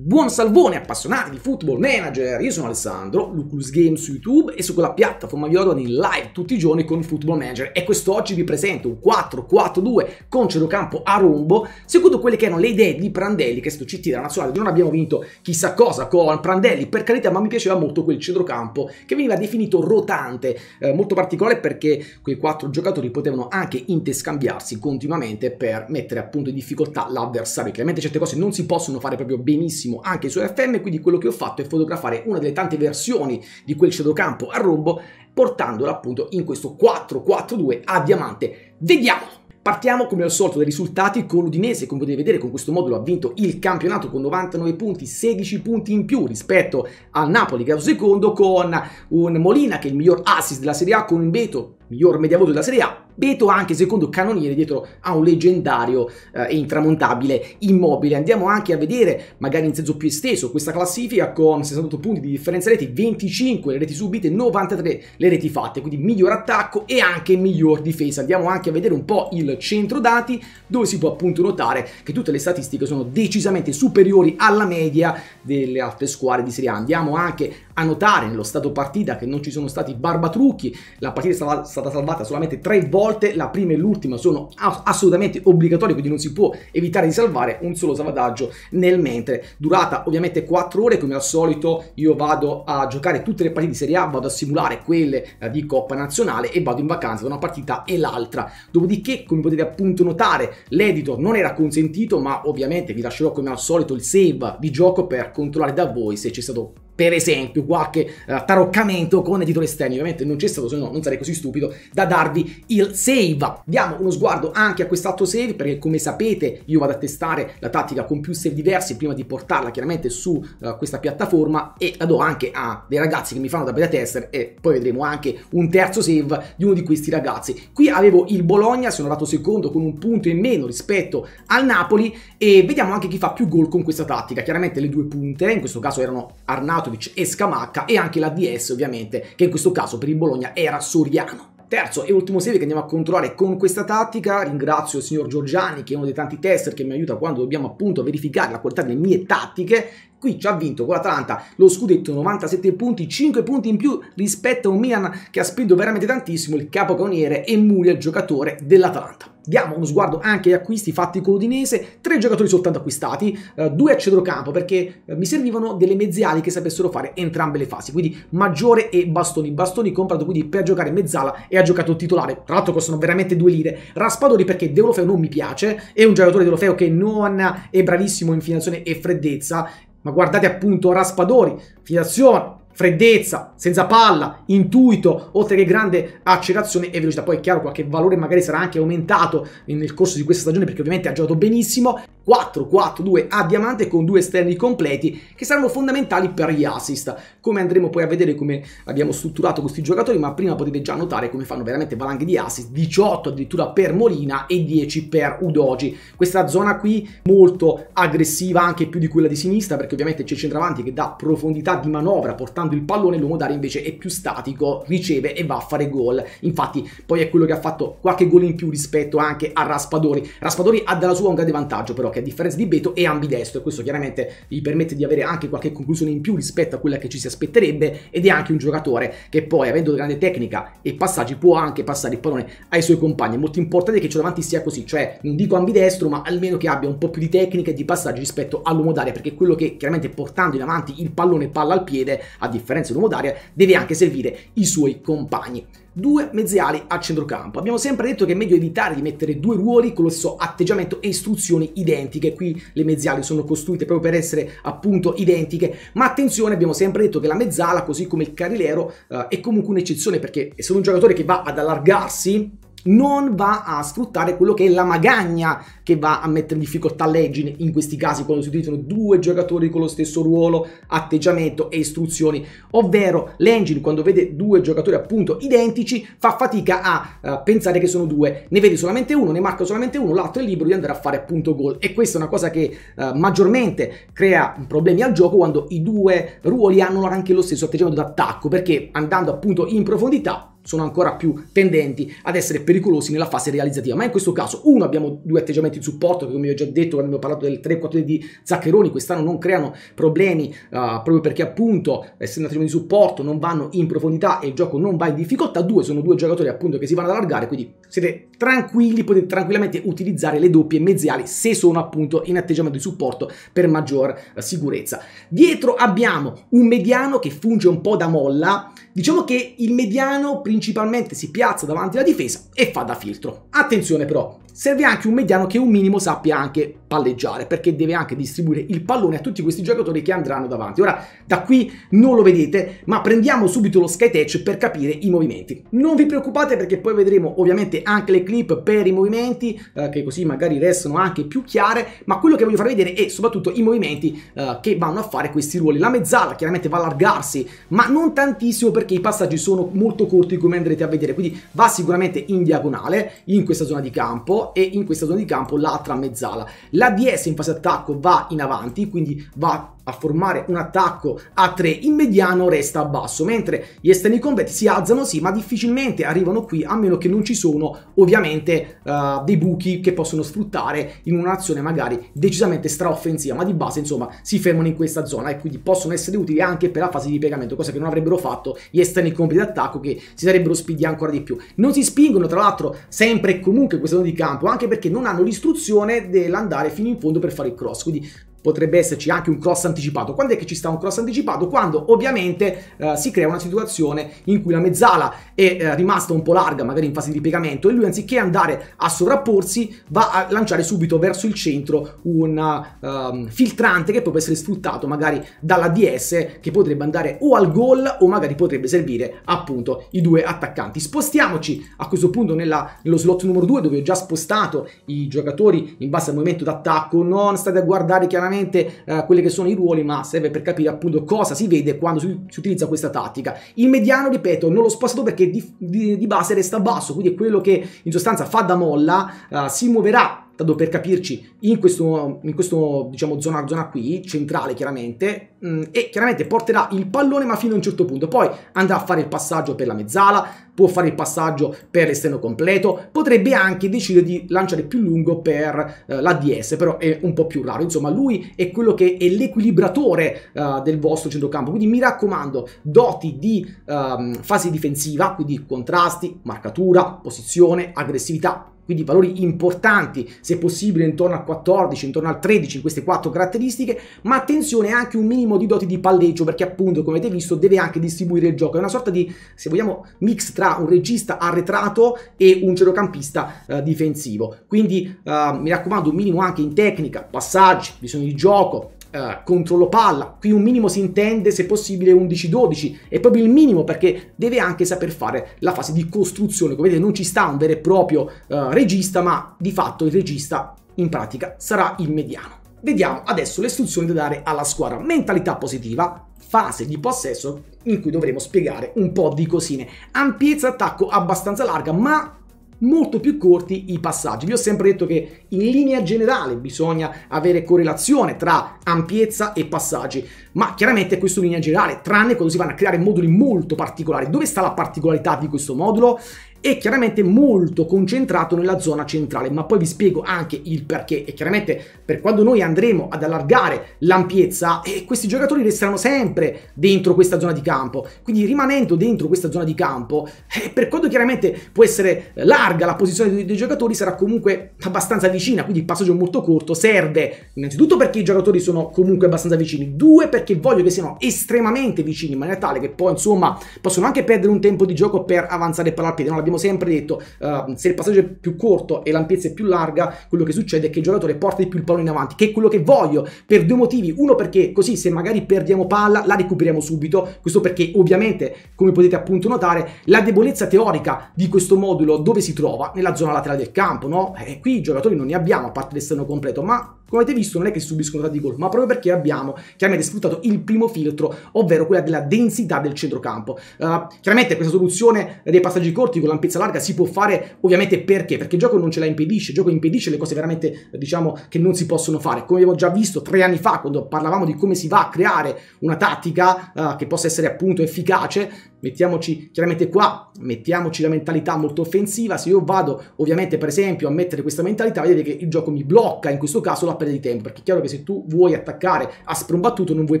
Buon salvone appassionati di football manager, io sono Alessandro, Lucas Game su YouTube e su quella piattaforma vi ordino in live tutti i giorni con Football Manager e quest'oggi vi presento un 4-4-2 con centrocampo a rombo secondo quelle che erano le idee di Prandelli che è stato CT della nazionale, non abbiamo vinto chissà cosa con Prandelli per carità ma mi piaceva molto quel centrocampo che veniva definito rotante, eh, molto particolare perché quei quattro giocatori potevano anche interscambiarsi continuamente per mettere appunto in difficoltà l'avversario, chiaramente certe cose non si possono fare proprio benissimo benissimo anche su FM, quindi quello che ho fatto è fotografare una delle tante versioni di quel centrocampo a rombo, portandolo appunto in questo 4-4-2 a diamante. Vediamo! Partiamo come al solito dai risultati con l'Udinese, come potete vedere con questo modulo ha vinto il campionato con 99 punti, 16 punti in più rispetto al Napoli che è un secondo con un Molina che è il miglior assist della Serie A con un Beto miglior mediavoto della Serie A, Beto anche secondo canoniere dietro a un leggendario eh, e intramontabile immobile. Andiamo anche a vedere, magari in senso più esteso, questa classifica con 68 punti di differenza reti, 25 le reti subite, 93 le reti fatte, quindi miglior attacco e anche miglior difesa. Andiamo anche a vedere un po' il centro dati, dove si può appunto notare che tutte le statistiche sono decisamente superiori alla media delle altre squadre di Serie A. Andiamo anche a notare nello stato partita che non ci sono stati barbatrucchi, la partita è stata, stata salvata solamente tre volte, la prima e l'ultima sono assolutamente obbligatorie, quindi non si può evitare di salvare un solo salvataggio nel mentre. Durata ovviamente 4 ore, come al solito io vado a giocare tutte le partite di Serie A, vado a simulare quelle eh, di Coppa Nazionale e vado in vacanza da una partita e l'altra. Dopodiché, come potete appunto notare, l'editor non era consentito, ma ovviamente vi lascerò come al solito il save di gioco per controllare da voi se c'è stato per esempio qualche uh, taroccamento con editori esterni, ovviamente non c'è stato, se no non sarei così stupido da darvi il save. Diamo uno sguardo anche a quest'altro save perché come sapete io vado a testare la tattica con più save diversi prima di portarla chiaramente su uh, questa piattaforma e la do anche a dei ragazzi che mi fanno da beta tester e poi vedremo anche un terzo save di uno di questi ragazzi. Qui avevo il Bologna, sono andato secondo con un punto in meno rispetto al Napoli e vediamo anche chi fa più gol con questa tattica. Chiaramente le due punte, in questo caso erano Arnato Arnautovic e Scamacca e anche la DS ovviamente che in questo caso per il Bologna era Soriano terzo e ultimo save che andiamo a controllare con questa tattica. Ringrazio il signor Giorgiani che è uno dei tanti tester che mi aiuta quando dobbiamo appunto verificare la qualità delle mie tattiche Qui ci ha vinto con l'Atalanta lo scudetto 97 punti, 5 punti in più rispetto a un Milan che ha spinto veramente tantissimo, il capocaniere e Muria, giocatore dell'Atalanta. Diamo uno sguardo anche agli acquisti fatti con l'Udinese, tre giocatori soltanto acquistati, eh, due a centrocampo perché eh, mi servivano delle mezziali che sapessero fare entrambe le fasi, quindi Maggiore e Bastoni. Bastoni comprato quindi per giocare mezzala e ha giocato titolare, tra l'altro costano veramente due lire. Raspadori perché Deulofeo non mi piace, è un giocatore Deulofeo che non è bravissimo in finizione e freddezza ma guardate appunto Raspadori, fidazione, freddezza, senza palla, intuito, oltre che grande accelerazione e velocità. Poi è chiaro qualche valore magari sarà anche aumentato nel corso di questa stagione perché ovviamente ha giocato benissimo 4-4-2 a diamante con due esterni completi che saranno fondamentali per gli assist. Come andremo poi a vedere come abbiamo strutturato questi giocatori, ma prima potete già notare come fanno veramente valanghe di assist, 18 addirittura per Molina e 10 per Udoji. Questa zona qui molto aggressiva, anche più di quella di sinistra, perché ovviamente c'è il centravanti che dà profondità di manovra portando il pallone, l'uomo d'aria invece è più statico, riceve e va a fare gol. Infatti poi è quello che ha fatto qualche gol in più rispetto anche a Raspadori. Raspadori ha dalla sua un grande vantaggio però che che a differenza di Beto è ambidestro e questo chiaramente gli permette di avere anche qualche conclusione in più rispetto a quella che ci si aspetterebbe ed è anche un giocatore che poi avendo grande tecnica e passaggi può anche passare il pallone ai suoi compagni. È molto importante che ciò davanti sia così, cioè non dico ambidestro ma almeno che abbia un po' più di tecnica e di passaggi rispetto all'uomo d'aria perché quello che chiaramente portando in avanti il pallone palla al piede a differenza dell'uomo d'aria deve anche servire i suoi compagni due mezziali a centrocampo. Abbiamo sempre detto che è meglio evitare di mettere due ruoli con lo stesso atteggiamento e istruzioni identiche. Qui le mezziali sono costruite proprio per essere appunto identiche, ma attenzione, abbiamo sempre detto che la mezzala, così come il carrilero, eh, è comunque un'eccezione perché è solo un giocatore che va ad allargarsi non va a sfruttare quello che è la magagna che va a mettere in difficoltà Legend in questi casi quando si utilizzano due giocatori con lo stesso ruolo, atteggiamento e istruzioni, ovvero l'Engine quando vede due giocatori appunto identici fa fatica a uh, pensare che sono due, ne vede solamente uno, ne marca solamente uno, l'altro è libero di andare a fare appunto gol e questa è una cosa che uh, maggiormente crea problemi al gioco quando i due ruoli hanno anche lo stesso atteggiamento d'attacco perché andando appunto in profondità sono ancora più tendenti ad essere pericolosi nella fase realizzativa ma in questo caso uno abbiamo due atteggiamenti di supporto che come vi ho già detto quando abbiamo parlato del 3-4 di Zaccheroni quest'anno non creano problemi uh, proprio perché appunto essendo un di supporto non vanno in profondità e il gioco non va in difficoltà due sono due giocatori appunto che si vanno ad allargare quindi siete tranquilli, potete tranquillamente utilizzare le doppie mezziali se sono appunto in atteggiamento di supporto per maggior eh, sicurezza. Dietro abbiamo un mediano che funge un po' da molla, diciamo che il mediano principalmente si piazza davanti alla difesa e fa da filtro. Attenzione però, serve anche un mediano che un minimo sappia anche palleggiare perché deve anche distribuire il pallone a tutti questi giocatori che andranno davanti. Ora, da qui non lo vedete, ma prendiamo subito lo Sky Tech per capire i movimenti. Non vi preoccupate perché poi vedremo ovviamente anche le clip per i movimenti, eh, che così magari restano anche più chiare, ma quello che voglio far vedere è soprattutto i movimenti eh, che vanno a fare questi ruoli. La mezzala chiaramente va a allargarsi, ma non tantissimo perché i passaggi sono molto corti come andrete a vedere, quindi va sicuramente in diagonale in questa zona di campo e in questa zona di campo l'altra mezzala. La DS in fase attacco va in avanti, quindi va a formare un attacco a 3 in mediano resta basso, mentre gli esterni combat si alzano sì, ma difficilmente arrivano qui a meno che non ci sono ovviamente uh, dei buchi che possono sfruttare in un'azione magari decisamente straoffensiva, ma di base insomma si fermano in questa zona e quindi possono essere utili anche per la fase di piegamento, cosa che non avrebbero fatto gli esterni combat d'attacco che si sarebbero spinti ancora di più. Non si spingono tra l'altro sempre e comunque questo zona di campo, anche perché non hanno l'istruzione dell'andare fino in fondo per fare il cross, quindi potrebbe esserci anche un cross anticipato. Quando è che ci sta un cross anticipato? Quando ovviamente eh, si crea una situazione in cui la mezzala è eh, rimasta un po' larga, magari in fase di piegamento, e lui anziché andare a sovrapporsi va a lanciare subito verso il centro un um, filtrante che può essere sfruttato magari dalla DS che potrebbe andare o al gol o magari potrebbe servire appunto i due attaccanti. Spostiamoci a questo punto nella, nello slot numero 2 dove ho già spostato i giocatori in base al movimento d'attacco, non state a guardare chiaramente chiaramente eh, quelli che sono i ruoli, ma serve per capire appunto cosa si vede quando si, si utilizza questa tattica. Il mediano, ripeto, non l'ho spostato perché di, di, di, base resta basso, quindi è quello che in sostanza fa da molla, eh, si muoverà tanto per capirci, in questo, in questo diciamo, zona, zona qui, centrale chiaramente, mh, mm, e chiaramente porterà il pallone ma fino a un certo punto, poi andrà a fare il passaggio per la mezzala, può fare il passaggio per l'esterno completo, potrebbe anche decidere di lanciare più lungo per eh, l'ADS, però è un po' più raro, insomma lui è quello che è l'equilibratore eh, del vostro centrocampo, quindi mi raccomando, doti di eh, fase difensiva, quindi contrasti, marcatura, posizione, aggressività, quindi valori importanti, se possibile intorno al 14, intorno al 13 in queste quattro caratteristiche, ma attenzione anche un minimo di doti di palleggio perché appunto come avete visto deve anche distribuire il gioco, è una sorta di, se vogliamo, mix tra un regista arretrato e un centrocampista eh, difensivo, quindi eh, mi raccomando un minimo anche in tecnica, passaggi, bisogno di gioco, eh, controllo palla, qui un minimo si intende se possibile 11-12, è proprio il minimo perché deve anche saper fare la fase di costruzione, come vedete non ci sta un vero e proprio uh, regista, ma di fatto il regista in pratica sarà il mediano. Vediamo adesso le istruzioni da dare alla squadra. Mentalità positiva, fase di possesso in cui dovremo spiegare un po' di cosine. Ampiezza attacco abbastanza larga, ma molto più corti i passaggi. Vi ho sempre detto che in linea generale bisogna avere correlazione tra ampiezza e passaggi, ma chiaramente questo in linea generale, tranne quando si vanno a creare moduli molto particolari. Dove sta la particolarità di questo modulo? e chiaramente molto concentrato nella zona centrale, ma poi vi spiego anche il perché e chiaramente per quando noi andremo ad allargare l'ampiezza eh, questi giocatori resteranno sempre dentro questa zona di campo, quindi rimanendo dentro questa zona di campo, eh, per quanto chiaramente può essere larga la posizione dei, dei giocatori sarà comunque abbastanza vicina, quindi il passaggio molto corto serve innanzitutto perché i giocatori sono comunque abbastanza vicini, due perché voglio che siano estremamente vicini in maniera tale che poi insomma possono anche perdere un tempo di gioco per avanzare e palla al piede, no? abbiamo sempre detto, uh, se il passaggio è più corto e l'ampiezza è più larga, quello che succede è che il giocatore porta di più il pallone in avanti, che è quello che voglio, per due motivi. Uno perché così se magari perdiamo palla la recuperiamo subito, questo perché ovviamente, come potete appunto notare, la debolezza teorica di questo modulo dove si trova? Nella zona laterale del campo, no? E eh, qui i giocatori non ne abbiamo, a parte l'esterno completo, ma come avete visto non è che subiscono tanti gol, ma proprio perché abbiamo chiaramente sfruttato il primo filtro, ovvero quella della densità del centrocampo. Uh, chiaramente questa soluzione dei passaggi corti con l'ampiezza larga si può fare ovviamente perché? Perché il gioco non ce la impedisce, il gioco impedisce le cose veramente diciamo che non si possono fare. Come abbiamo già visto tre anni fa quando parlavamo di come si va a creare una tattica uh, che possa essere appunto efficace, Mettiamoci chiaramente qua, mettiamoci la mentalità molto offensiva, se io vado ovviamente per esempio a mettere questa mentalità, vedete che il gioco mi blocca in questo caso la perdita di tempo, perché è chiaro che se tu vuoi attaccare a sprombattuto non vuoi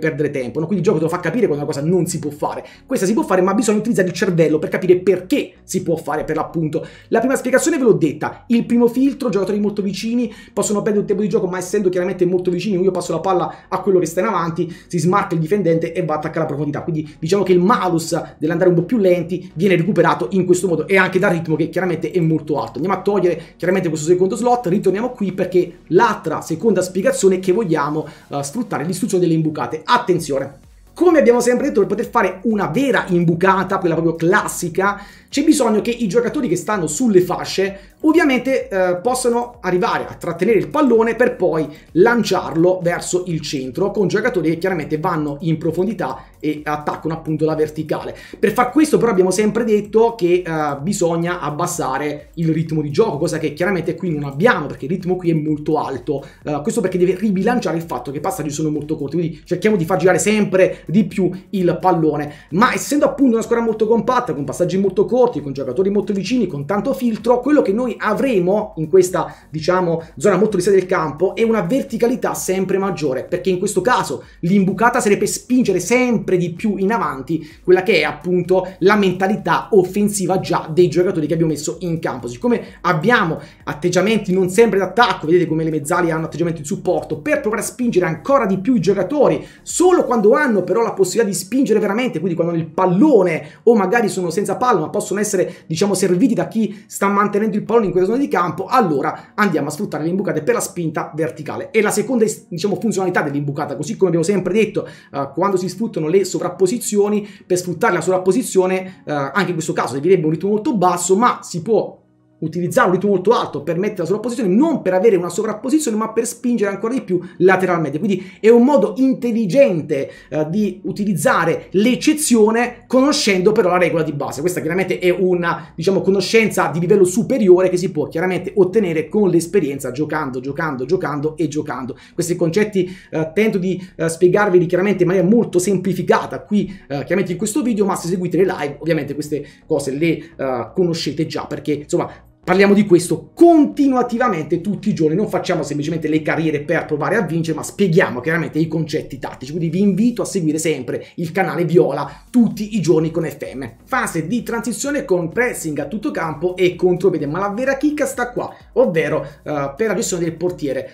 perdere tempo, no? quindi il gioco te lo fa capire quando una cosa non si può fare, questa si può fare ma bisogna utilizzare il cervello per capire perché si può fare per l'appunto. La prima spiegazione ve l'ho detta, il primo filtro, giocatori molto vicini possono perdere un tempo di gioco ma essendo chiaramente molto vicini, io passo la palla a quello che sta in avanti, si smarca il difendente e va a attaccare la profondità, quindi diciamo che il malus del dell'andare un po' più lenti viene recuperato in questo modo e anche dal ritmo che chiaramente è molto alto. Andiamo a togliere chiaramente questo secondo slot, ritorniamo qui perché l'altra seconda spiegazione è che vogliamo uh, sfruttare l'istruzione delle imbucate. Attenzione! Come abbiamo sempre detto, per poter fare una vera imbucata, quella proprio classica, c'è bisogno che i giocatori che stanno sulle fasce ovviamente eh, possano arrivare a trattenere il pallone per poi lanciarlo verso il centro con giocatori che chiaramente vanno in profondità e attaccano appunto la verticale. Per far questo però abbiamo sempre detto che eh, bisogna abbassare il ritmo di gioco, cosa che chiaramente qui non abbiamo perché il ritmo qui è molto alto. Eh, questo perché deve ribilanciare il fatto che i passaggi sono molto corti, quindi cerchiamo di far girare sempre di più il pallone. Ma essendo appunto una squadra molto compatta, con passaggi molto corti, corti, con giocatori molto vicini, con tanto filtro, quello che noi avremo in questa, diciamo, zona molto risa del campo è una verticalità sempre maggiore, perché in questo caso l'imbucata sarebbe spingere sempre di più in avanti quella che è appunto la mentalità offensiva già dei giocatori che abbiamo messo in campo. Siccome abbiamo atteggiamenti non sempre d'attacco, vedete come le mezzali hanno atteggiamenti di supporto, per provare a spingere ancora di più i giocatori, solo quando hanno però la possibilità di spingere veramente, quindi quando hanno il pallone o magari sono senza palla ma possono possono essere, diciamo, serviti da chi sta mantenendo il pallone in quella zona di campo, allora andiamo a sfruttare le imbucate per la spinta verticale. E la seconda, diciamo, funzionalità dell'imbucata, così come abbiamo sempre detto, eh, quando si sfruttano le sovrapposizioni, per sfruttare la sovrapposizione, eh, anche in questo caso servirebbe un ritmo molto basso, ma si può utilizzare un ritmo molto alto per mettere la sovrapposizione, non per avere una sovrapposizione, ma per spingere ancora di più lateralmente. Quindi è un modo intelligente eh, di utilizzare l'eccezione conoscendo però la regola di base. Questa chiaramente è una, diciamo, conoscenza di livello superiore che si può chiaramente ottenere con l'esperienza giocando, giocando, giocando e giocando. Questi concetti eh, tento di eh, spiegarveli chiaramente in maniera molto semplificata qui, eh, chiaramente in questo video, ma se seguite le live, ovviamente queste cose le eh, conoscete già perché, insomma, Parliamo di questo continuativamente tutti i giorni, non facciamo semplicemente le carriere per provare a vincere, ma spieghiamo chiaramente i concetti tattici. Quindi vi invito a seguire sempre il canale Viola tutti i giorni con FM. Fase di transizione con pressing a tutto campo e contropiede, ma la vera chicca sta qua, ovvero uh, per la gestione del portiere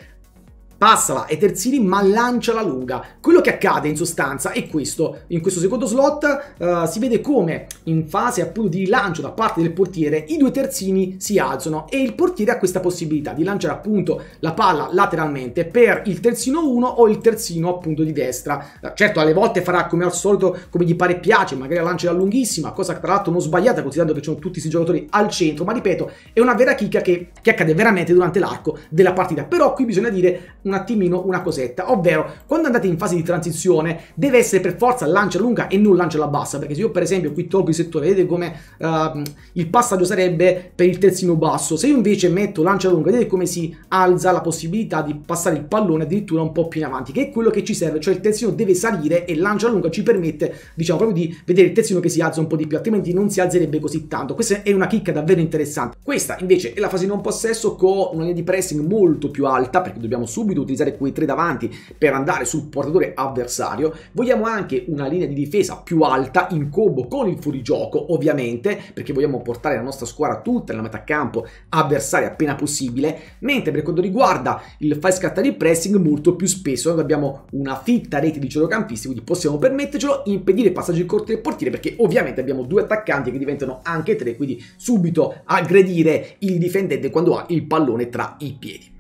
passala e terzini ma lancia la lunga. Quello che accade in sostanza è questo, in questo secondo slot uh, si vede come in fase appunto di lancio da parte del portiere i due terzini si alzano e il portiere ha questa possibilità di lanciare appunto la palla lateralmente per il terzino 1 o il terzino appunto di destra. Uh, certo alle volte farà come al solito come gli pare piace, magari la lancia la lunghissima, cosa tra l'altro non sbagliata considerando che ci sono tutti questi giocatori al centro, ma ripeto è una vera chicca che, che accade veramente durante l'arco della partita, però qui bisogna dire una un attimino una cosetta, ovvero quando andate in fase di transizione deve essere per forza lancia lunga e non lancia la bassa, perché se io per esempio qui tolgo il settore, vedete come uh, il passaggio sarebbe per il terzino basso, se io invece metto lancia lunga, vedete come si alza la possibilità di passare il pallone addirittura un po' più in avanti, che è quello che ci serve, cioè il terzino deve salire e lancia lunga ci permette, diciamo, proprio di vedere il terzino che si alza un po' di più, altrimenti non si alzerebbe così tanto. Questa è una chicca davvero interessante. Questa invece è la fase non possesso con una linea di pressing molto più alta, perché dobbiamo subito fluido, utilizzare quei tre davanti per andare sul portatore avversario. Vogliamo anche una linea di difesa più alta in combo con il fuorigioco, ovviamente, perché vogliamo portare la nostra squadra tutta nella metà campo avversaria appena possibile, mentre per quanto riguarda il fast scattare il pressing molto più spesso abbiamo una fitta rete di centrocampisti, quindi possiamo permettercelo, impedire il passaggio corto del portiere perché ovviamente abbiamo due attaccanti che diventano anche tre, quindi subito aggredire il difendente quando ha il pallone tra i piedi.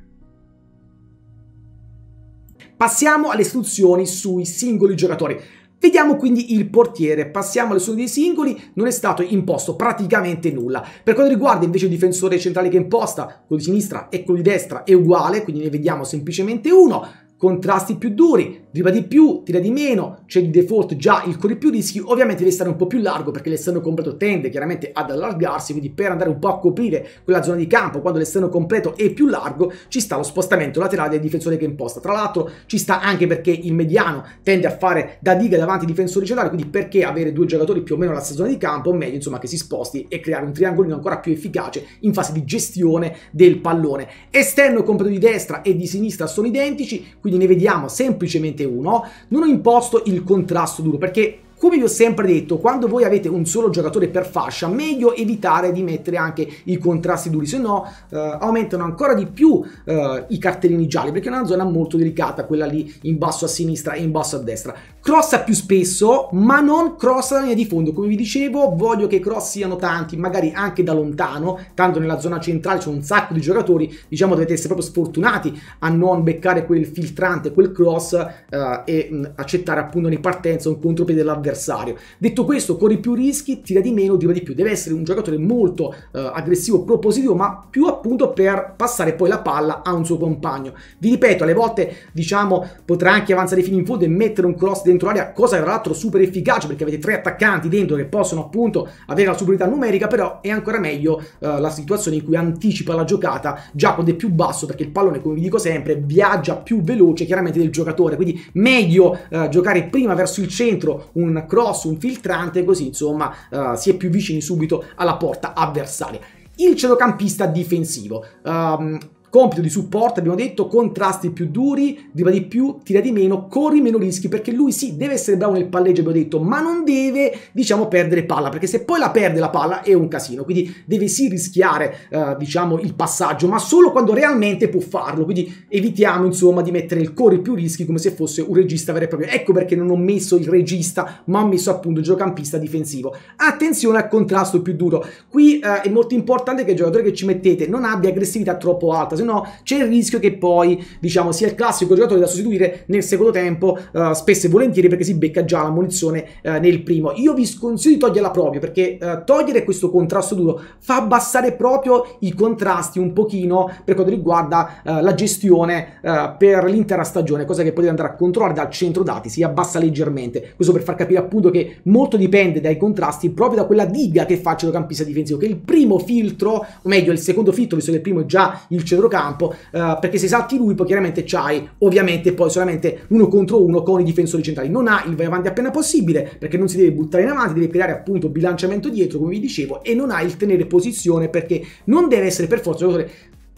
Passiamo alle istruzioni sui singoli giocatori. Vediamo quindi il portiere, passiamo alle soluzioni dei singoli, non è stato imposto praticamente nulla. Per quanto riguarda invece il difensore centrale che imposta, quello di sinistra e quello di destra è uguale, quindi ne vediamo semplicemente uno contrasti più duri, driva di più, tira di meno, c'è cioè di default già il core più rischi, ovviamente deve stare un po' più largo perché l'esterno completo tende chiaramente ad allargarsi, quindi per andare un po' a coprire quella zona di campo, quando l'esterno completo è più largo, ci sta lo spostamento laterale del difensore che imposta. Tra l'altro ci sta anche perché il mediano tende a fare da diga davanti ai difensori centrali, quindi perché avere due giocatori più o meno alla stessa zona di campo, o meglio insomma che si sposti e creare un triangolino ancora più efficace in fase di gestione del pallone. Esterno completo di destra e di sinistra sono identici, quindi quindi ne vediamo semplicemente uno, non ho imposto il contrasto duro perché come vi ho sempre detto, quando voi avete un solo giocatore per fascia, meglio evitare di mettere anche i contrasti duri, se no eh, aumentano ancora di più eh, i cartellini gialli, perché è una zona molto delicata, quella lì in basso a sinistra e in basso a destra crossa più spesso, ma non crossa la linea di fondo. Come vi dicevo, voglio che i cross siano tanti, magari anche da lontano, tanto nella zona centrale c'è un sacco di giocatori, diciamo dovete essere proprio sfortunati a non beccare quel filtrante, quel cross eh, e mh, accettare appunto in partenza un contropiede dell'avversario. Detto questo, corri più rischi, tira di meno, tira di più. Deve essere un giocatore molto eh, aggressivo, propositivo, ma più appunto per passare poi la palla a un suo compagno. Vi ripeto, alle volte diciamo potrà anche avanzare fino in fondo e mettere un cross dentro dentro l'area, cosa tra l'altro super efficace perché avete tre attaccanti dentro che possono appunto avere la superiorità numerica, però è ancora meglio eh, la situazione in cui anticipa la giocata già quando è più basso perché il pallone, come vi dico sempre, viaggia più veloce chiaramente del giocatore, quindi meglio eh, giocare prima verso il centro un cross, un filtrante, così insomma eh, si è più vicini subito alla porta avversaria il centrocampista difensivo. Um, Compito di supporto, abbiamo detto, contrasti più duri, tira di più, tira di meno, corri meno rischi, perché lui sì, deve essere bravo nel palleggio, abbiamo detto, ma non deve, diciamo, perdere palla, perché se poi la perde la palla è un casino, quindi deve sì rischiare, eh, diciamo, il passaggio, ma solo quando realmente può farlo, quindi evitiamo, insomma, di mettere il corri più rischi come se fosse un regista vero e proprio. Ecco perché non ho messo il regista, ma ho messo appunto il giocampista difensivo. Attenzione al contrasto più duro, qui eh, è molto importante che il giocatore che ci mettete non abbia aggressività troppo alta, se no c'è il rischio che poi, diciamo, sia il classico giocatore da sostituire nel secondo tempo, uh, spesso e volentieri, perché si becca già la munizione uh, nel primo. Io vi sconsiglio di toglierla proprio, perché uh, togliere questo contrasto duro fa abbassare proprio i contrasti un pochino per quanto riguarda la gestione per l'intera stagione, cosa che potete andare a controllare dal centro dati, si abbassa leggermente. Questo per far capire appunto che molto dipende dai contrasti, proprio da quella diga che fa il centrocampista difensivo, che il primo filtro, o meglio il secondo filtro, visto che il primo è già il centrocampista, centrocampo, eh, perché se salti lui poi chiaramente c'hai ovviamente poi solamente uno contro uno con i difensori centrali, non ha il vai avanti appena possibile perché non si deve buttare in avanti, deve creare appunto bilanciamento dietro come vi dicevo e non ha il tenere posizione perché non deve essere per forza un giocatore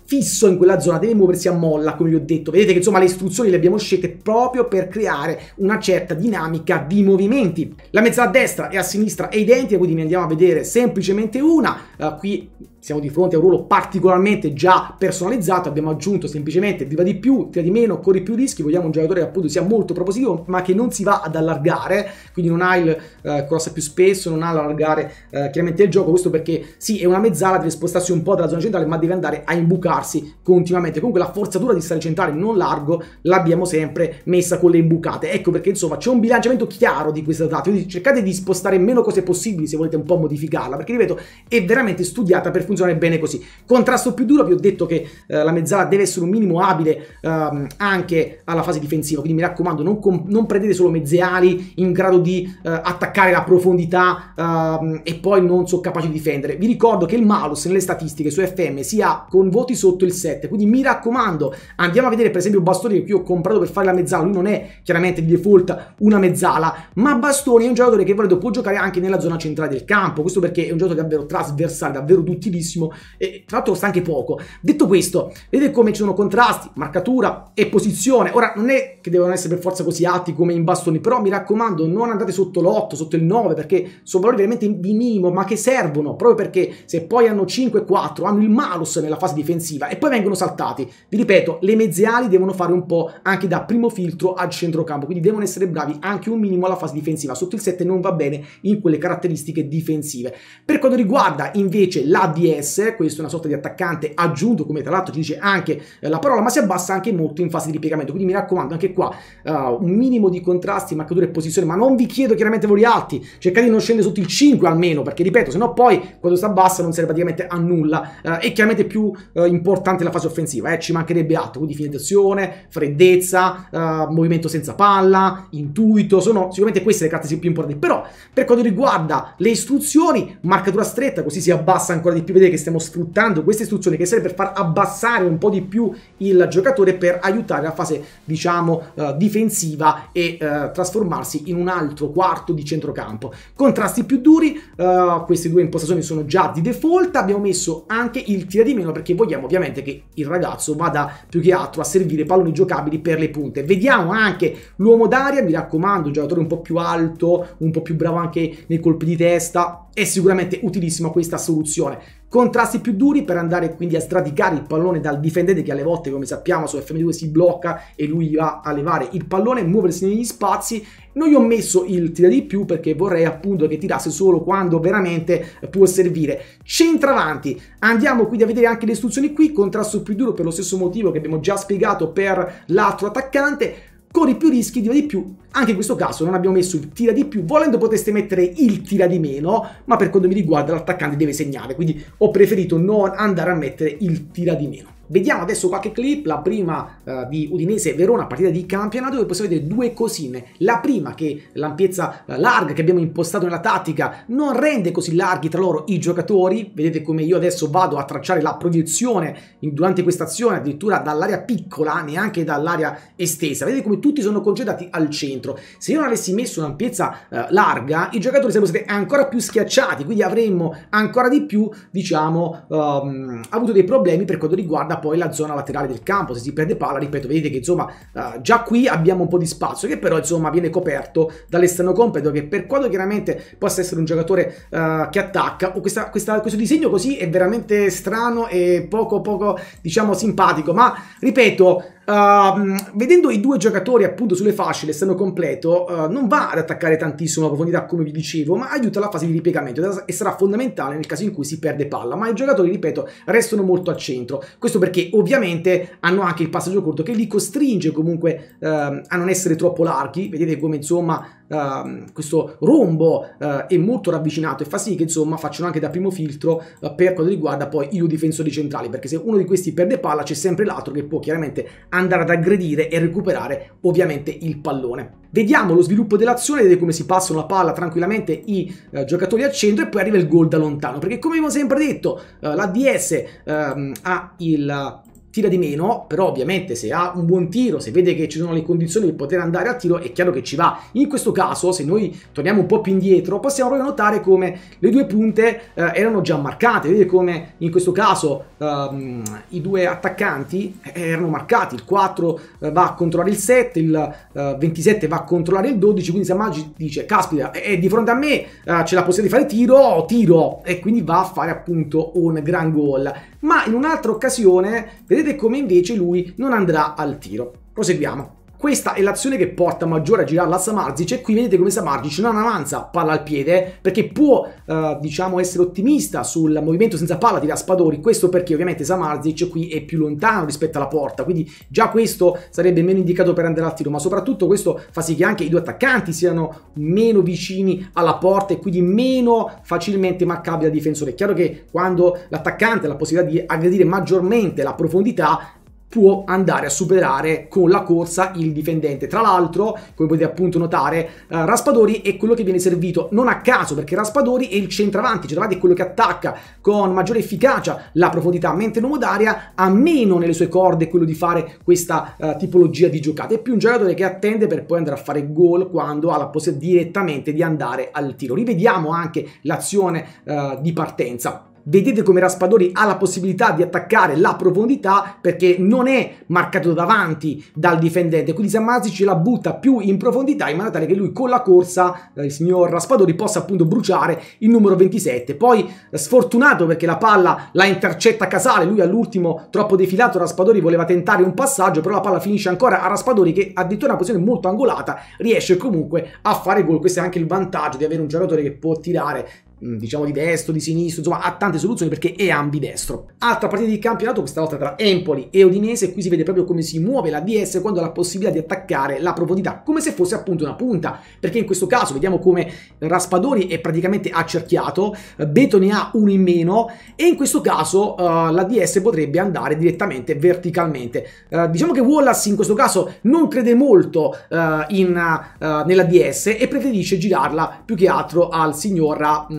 fisso in quella zona, deve muoversi a molla, come vi ho detto. Vedete che insomma le istruzioni le abbiamo scelte proprio per creare una certa dinamica di movimenti. La mezza a destra e a sinistra è identica, quindi ne andiamo a vedere semplicemente una. Uh, qui siamo di fronte a un ruolo particolarmente già personalizzato, abbiamo aggiunto semplicemente viva di più, tira di meno, corri più rischi, vogliamo un giocatore che appunto sia molto propositivo ma che non si va ad allargare, quindi non ha il eh, cross più spesso, non ha allargare eh, chiaramente il gioco, questo perché sì è una mezzala, deve spostarsi un po' dalla zona centrale ma deve andare a imbucarsi continuamente, comunque la forzatura di stare centrale non largo l'abbiamo sempre messa con le imbucate, ecco perché insomma c'è un bilanciamento chiaro di questa data, quindi cercate di spostare meno cose possibili se volete un po' modificarla, perché ripeto è veramente studiata per funzionare funziona bene così. Contrasto più duro, vi ho detto che eh, la mezzala deve essere un minimo abile ehm, anche alla fase difensiva, quindi mi raccomando non, non prendete solo mezze ali in grado di eh, attaccare la profondità ehm, e poi non sono capaci di difendere. Vi ricordo che il malus nelle statistiche su FM si ha con voti sotto il 7, quindi mi raccomando andiamo a vedere per esempio Bastoni che io ho comprato per fare la mezzala, lui non è chiaramente di default una mezzala, ma Bastoni è un giocatore che volendo può giocare anche nella zona centrale del campo, questo perché è un giocatore davvero trasversale, davvero tutti i tantissimo e tra l'altro costa anche poco. Detto questo, vedete come ci sono contrasti, marcatura e posizione. Ora non è che devono essere per forza così alti come in bastoni, però mi raccomando non andate sotto l'8, sotto il 9 perché sono valori veramente di minimo ma che servono proprio perché se poi hanno 5 4 hanno il malus nella fase difensiva e poi vengono saltati. Vi ripeto, le mezze ali devono fare un po' anche da primo filtro al centrocampo, quindi devono essere bravi anche un minimo alla fase difensiva, sotto il 7 non va bene in quelle caratteristiche difensive. Per quanto riguarda invece l'ADS, questo è una sorta di attaccante aggiunto come tra l'altro ci dice anche la parola, ma si abbassa anche molto in fase di ripiegamento, quindi mi raccomando anche qua, uh, un minimo di contrasti, marcature e posizione, ma non vi chiedo chiaramente voli alti, cercate di non scendere sotto il 5 almeno, perché ripeto, sennò poi quando sta bassa non serve praticamente a nulla, uh, e chiaramente più uh, importante la fase offensiva, eh, ci mancherebbe altro, quindi fine d'azione, freddezza, movimento senza palla, intuito, sono sicuramente queste le carte più importanti, però per quanto riguarda le istruzioni, marcatura stretta, così si abbassa ancora di più, vedete che stiamo sfruttando queste istruzioni che serve per far abbassare un po' di più il giocatore per aiutare la fase, diciamo, eh, difensiva e eh, trasformarsi in un altro quarto di centrocampo. Contrasti più duri, eh, queste due impostazioni sono già di default, abbiamo messo anche il tira di meno perché vogliamo ovviamente che il ragazzo vada più che altro a servire palloni giocabili per le punte. Vediamo anche l'uomo d'aria, mi raccomando, un giocatore un po' più alto, un po' più bravo anche nei colpi di testa, è sicuramente utilissima questa soluzione contrasti più duri per andare quindi a sradicare il pallone dal difendente che alle volte come sappiamo su FM2 si blocca e lui va a levare il pallone, e muoversi negli spazi non gli ho messo il tira di più perché vorrei appunto che tirasse solo quando veramente può servire. Centravanti, andiamo quindi a vedere anche le istruzioni qui, contrasto più duro per lo stesso motivo che abbiamo già spiegato per l'altro attaccante, corri più rischi, tira di più. Anche in questo caso non abbiamo messo il tira di più, volendo potreste mettere il tira di meno, ma per quanto mi riguarda l'attaccante deve segnare, quindi ho preferito non andare a mettere il tira di meno. Vediamo adesso qualche clip, la prima eh, di Udinese-Verona, partita di campionato, dove possiamo vedere due cosine. La prima che l'ampiezza eh, larga che abbiamo impostato nella tattica non rende così larghi tra loro i giocatori, vedete come io adesso vado a tracciare la proiezione in, durante questa azione, addirittura dall'area piccola, neanche dall'area estesa, vedete come tutti sono concentrati al centro. Se io non avessi messo un'ampiezza eh, larga, i giocatori sarebbero stati ancora più schiacciati, quindi avremmo ancora di più, diciamo, ehm, avuto dei problemi per quanto riguarda riguarda poi la zona laterale del campo, se si perde palla, ripeto, vedete che insomma uh, già qui abbiamo un po' di spazio che però insomma viene coperto dall'esterno completo che per quanto chiaramente possa essere un giocatore uh, che attacca, questa, questa, questo disegno così è veramente strano e poco poco diciamo simpatico, ma ripeto Ehm, vedendo i due giocatori appunto sulle fasce, l'esterno completo, uh, non va ad attaccare tantissimo la profondità come vi dicevo, ma aiuta la fase di ripiegamento e sarà fondamentale nel caso in cui si perde palla, ma i giocatori, ripeto, restano molto al centro. Questo perché ovviamente hanno anche il passaggio corto che li costringe comunque uh, a non essere troppo larghi, vedete come insomma ehm, questo rombo eh, è molto ravvicinato e fa sì che insomma facciano anche da primo filtro eh, per quanto riguarda poi i due difensori centrali, perché se uno di questi perde palla c'è sempre l'altro che può chiaramente andare ad aggredire e recuperare ovviamente il pallone. Vediamo lo sviluppo dell'azione, vedete come si passano la palla tranquillamente i eh, giocatori al centro e poi arriva il gol da lontano, perché come abbiamo sempre detto eh, l'ADS eh, ha il tira di meno, però ovviamente se ha un buon tiro, se vede che ci sono le condizioni di poter andare a tiro, è chiaro che ci va. In questo caso, se noi torniamo un po' più indietro, possiamo proprio notare come le due punte eh, erano già marcate, vedete come in questo caso eh, i due attaccanti eh, erano marcati, il 4 eh, va a controllare il 7, il 27 eh, va a controllare il 12, quindi Samaggi dice, caspita, è, di fronte a me, eh, ce la possiamo fare tiro, tiro, e quindi va a fare appunto un gran gol ma in un'altra occasione vedete come invece lui non andrà al tiro. Proseguiamo. Questa è l'azione che porta maggiore a girare la Samarzic e qui vedete come Samarzic non avanza palla al piede perché può eh, diciamo essere ottimista sul movimento senza palla di Raspadori, questo perché ovviamente Samarzic qui è più lontano rispetto alla porta, quindi già questo sarebbe meno indicato per andare al tiro, ma soprattutto questo fa sì che anche i due attaccanti siano meno vicini alla porta e quindi meno facilmente marcabili al difensore. È chiaro che quando l'attaccante ha la possibilità di aggredire maggiormente la profondità, può andare a superare con la corsa il difendente. Tra l'altro, come potete appunto notare, eh, Raspadori è quello che viene servito non a caso, perché Raspadori è il centravanti, centravanti è quello che attacca con maggiore efficacia la profondità, mentre l'uomo d'aria ha meno nelle sue corde quello di fare questa eh, tipologia di giocata, è più un giocatore che attende per poi andare a fare gol quando ha la possibilità direttamente di andare al tiro. Rivediamo anche l'azione eh, di partenza vedete come Raspadori ha la possibilità di attaccare la profondità perché non è marcato davanti dal difendente, quindi Sammasi ce la butta più in profondità in modo tale che lui con la corsa, eh, il signor Raspadori, possa appunto bruciare il numero 27. Poi eh, sfortunato perché la palla la intercetta Casale, lui all'ultimo troppo defilato Raspadori voleva tentare un passaggio, però la palla finisce ancora a Raspadori che addirittura in una posizione molto angolata riesce comunque a fare gol, questo è anche il vantaggio di avere un giocatore che può tirare Mm, diciamo di destro, di sinistro, insomma ha tante soluzioni perché è ambidestro. Altra partita di campionato, questa volta tra Empoli e Udinese, qui si vede proprio come si muove la DS quando ha la possibilità di attaccare la profondità, come se fosse appunto una punta, perché in questo caso vediamo come Raspadori è praticamente accerchiato, eh, Beto ne ha uno in meno e in questo caso uh, la DS potrebbe andare direttamente verticalmente. Uh, diciamo che Wallace in questo caso non crede molto uh, in, nella DS e preferisce girarla più che altro al signor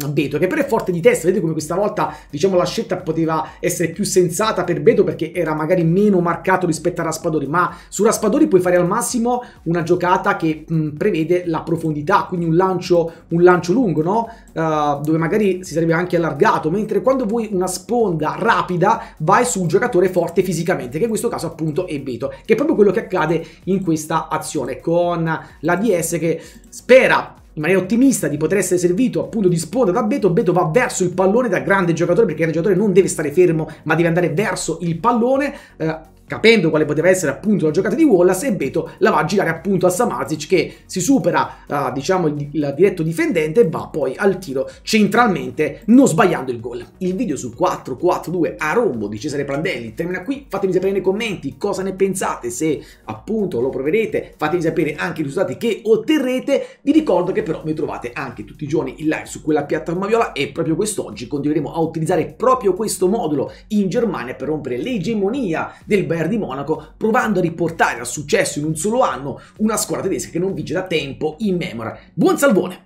a Beto, che però è forte di testa. Vedete come questa volta diciamo, la scelta poteva essere più sensata per Beto perché era magari meno marcato rispetto a Raspadori. Ma su Raspadori puoi fare al massimo una giocata che mh, prevede la profondità, quindi un lancio, un lancio lungo, no? uh, dove magari si sarebbe anche allargato. Mentre quando vuoi una sponda rapida, vai su un giocatore forte fisicamente, che in questo caso appunto è Beto, che è proprio quello che accade in questa azione con la DS che spera in maniera ottimista di poter essere servito appunto di sponda da Beto, Beto va verso il pallone da grande giocatore perché il giocatore non deve stare fermo ma deve andare verso il pallone, eh, capendo quale poteva essere appunto la giocata di Wallace e Beto la va a girare appunto a Samazic che si supera uh, diciamo il, il, diretto difendente e va poi al tiro centralmente non sbagliando il gol. Il video su 4-4-2 a rombo di Cesare Prandelli termina qui, fatemi sapere nei commenti cosa ne pensate, se appunto lo proverete, fatemi sapere anche i risultati che otterrete, vi ricordo che però mi trovate anche tutti i giorni in live su quella piattaforma viola e proprio quest'oggi continueremo a utilizzare proprio questo modulo in Germania per rompere l'egemonia del Bayern Bayern di Monaco, provando a riportare al successo in un solo anno una squadra tedesca che non vince da tempo in memoria. Buon salvone!